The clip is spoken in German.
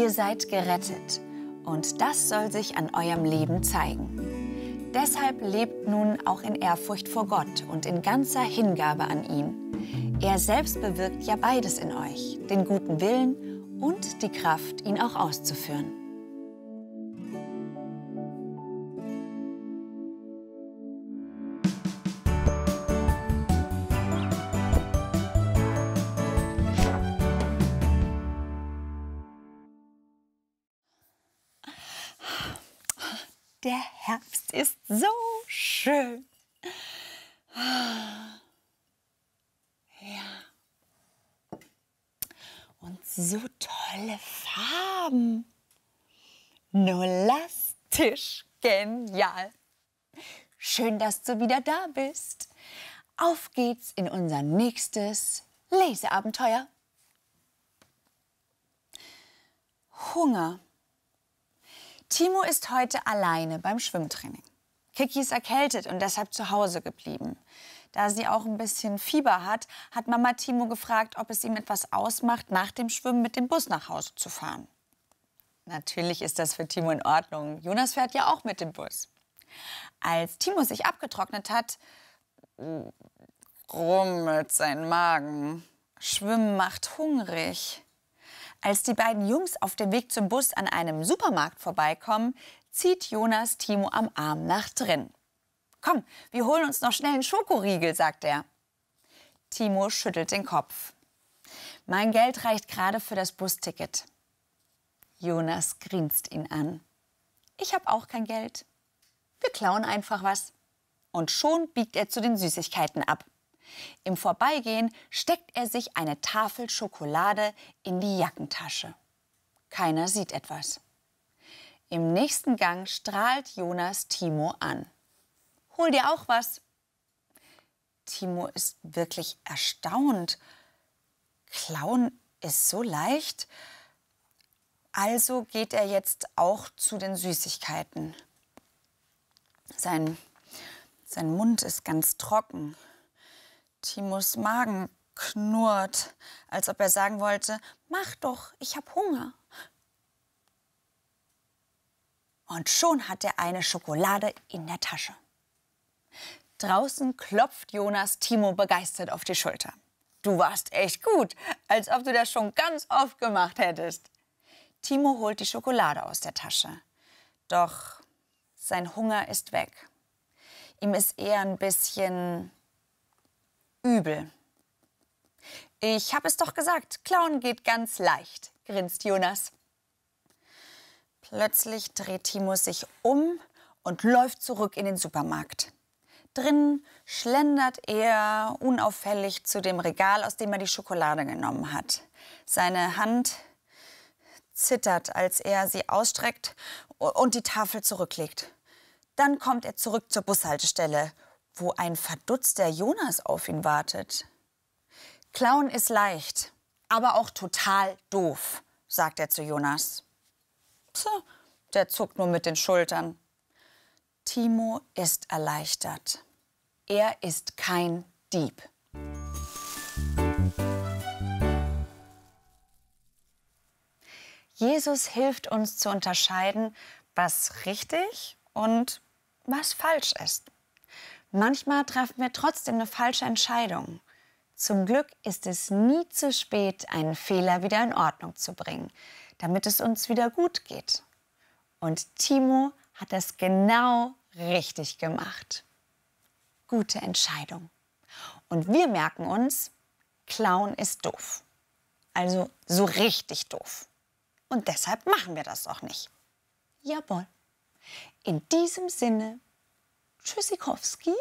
Ihr seid gerettet und das soll sich an eurem Leben zeigen. Deshalb lebt nun auch in Ehrfurcht vor Gott und in ganzer Hingabe an ihn. Er selbst bewirkt ja beides in euch, den guten Willen und die Kraft, ihn auch auszuführen. der Herbst ist so schön. Ja. Und so tolle Farben. Nolastisch genial. Schön, dass du wieder da bist. Auf geht's in unser nächstes Leseabenteuer. Hunger. Timo ist heute alleine beim Schwimmtraining. Kiki ist erkältet und deshalb zu Hause geblieben. Da sie auch ein bisschen Fieber hat, hat Mama Timo gefragt, ob es ihm etwas ausmacht, nach dem Schwimmen mit dem Bus nach Hause zu fahren. Natürlich ist das für Timo in Ordnung. Jonas fährt ja auch mit dem Bus. Als Timo sich abgetrocknet hat, mm, rummelt sein Magen. Schwimmen macht hungrig. Als die beiden Jungs auf dem Weg zum Bus an einem Supermarkt vorbeikommen, zieht Jonas Timo am Arm nach drin. Komm, wir holen uns noch schnell einen Schokoriegel, sagt er. Timo schüttelt den Kopf. Mein Geld reicht gerade für das Busticket. Jonas grinst ihn an. Ich habe auch kein Geld. Wir klauen einfach was. Und schon biegt er zu den Süßigkeiten ab. Im Vorbeigehen steckt er sich eine Tafel Schokolade in die Jackentasche. Keiner sieht etwas. Im nächsten Gang strahlt Jonas Timo an. Hol dir auch was. Timo ist wirklich erstaunt. Klauen ist so leicht. Also geht er jetzt auch zu den Süßigkeiten. Sein, sein Mund ist ganz trocken. Timos Magen knurrt, als ob er sagen wollte, mach doch, ich hab Hunger. Und schon hat er eine Schokolade in der Tasche. Draußen klopft Jonas Timo begeistert auf die Schulter. Du warst echt gut, als ob du das schon ganz oft gemacht hättest. Timo holt die Schokolade aus der Tasche. Doch sein Hunger ist weg. Ihm ist eher ein bisschen übel. Ich habe es doch gesagt, klauen geht ganz leicht, grinst Jonas. Plötzlich dreht Timo sich um und läuft zurück in den Supermarkt. Drinnen schlendert er unauffällig zu dem Regal, aus dem er die Schokolade genommen hat. Seine Hand zittert, als er sie ausstreckt und die Tafel zurücklegt. Dann kommt er zurück zur Bushaltestelle wo ein verdutzter Jonas auf ihn wartet. Klauen ist leicht, aber auch total doof, sagt er zu Jonas. Tja, der zuckt nur mit den Schultern. Timo ist erleichtert. Er ist kein Dieb. Jesus hilft uns zu unterscheiden, was richtig und was falsch ist. Manchmal treffen wir trotzdem eine falsche Entscheidung. Zum Glück ist es nie zu spät, einen Fehler wieder in Ordnung zu bringen, damit es uns wieder gut geht. Und Timo hat das genau richtig gemacht. Gute Entscheidung. Und wir merken uns, Clown ist doof. Also so richtig doof. Und deshalb machen wir das auch nicht. Jawohl. In diesem Sinne Tschüssikowski.